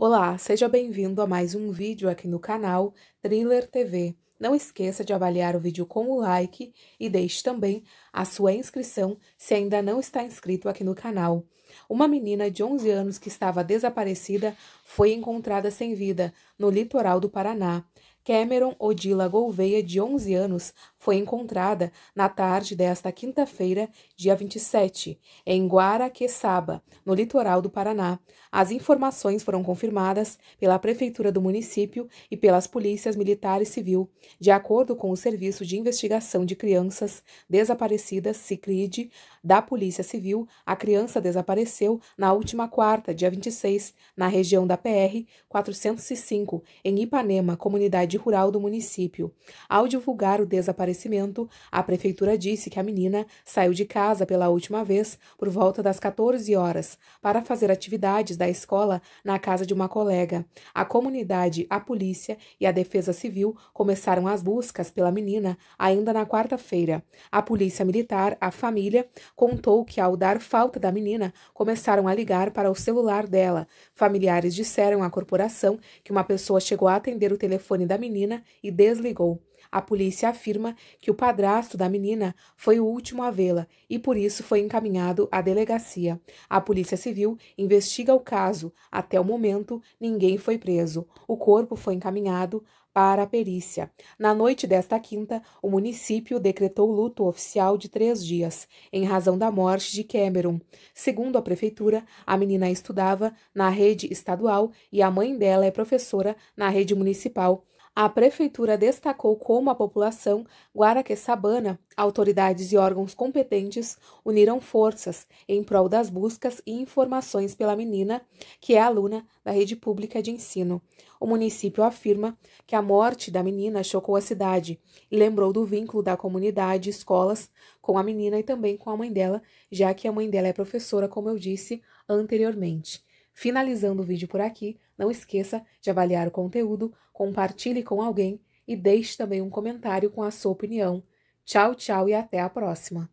Olá, seja bem-vindo a mais um vídeo aqui no canal Thriller TV. Não esqueça de avaliar o vídeo com o like e deixe também a sua inscrição se ainda não está inscrito aqui no canal. Uma menina de 11 anos que estava desaparecida foi encontrada sem vida no litoral do Paraná. Cameron Odila Gouveia, de 11 anos, foi encontrada na tarde desta quinta-feira, dia 27, em Guaraqueçaba, no litoral do Paraná. As informações foram confirmadas pela prefeitura do município e pelas polícias militar e civil. De acordo com o Serviço de Investigação de Crianças Desaparecidas, CICRID, da Polícia Civil, a criança desaparecida compareceu na última quarta, dia 26, na região da PR 405, em Ipanema, comunidade rural do município. Ao divulgar o desaparecimento, a prefeitura disse que a menina saiu de casa pela última vez por volta das 14 horas para fazer atividades da escola na casa de uma colega. A comunidade, a polícia e a defesa civil começaram as buscas pela menina ainda na quarta-feira. A polícia militar, a família, contou que ao dar falta da menina, começaram a ligar para o celular dela. Familiares disseram à corporação que uma pessoa chegou a atender o telefone da menina e desligou. A polícia afirma que o padrasto da menina foi o último a vê-la e por isso foi encaminhado à delegacia. A Polícia Civil investiga o caso. Até o momento, ninguém foi preso. O corpo foi encaminhado para a perícia. Na noite desta quinta, o município decretou luto oficial de três dias, em razão da morte de Cameron. Segundo a prefeitura, a menina estudava na rede estadual e a mãe dela é professora na rede municipal. A prefeitura destacou como a população guaraqueçabana, autoridades e órgãos competentes uniram forças em prol das buscas e informações pela menina, que é aluna da rede pública de ensino. O município afirma que a morte da menina chocou a cidade e lembrou do vínculo da comunidade e escolas com a menina e também com a mãe dela, já que a mãe dela é professora, como eu disse anteriormente. Finalizando o vídeo por aqui, não esqueça de avaliar o conteúdo, compartilhe com alguém e deixe também um comentário com a sua opinião. Tchau, tchau e até a próxima!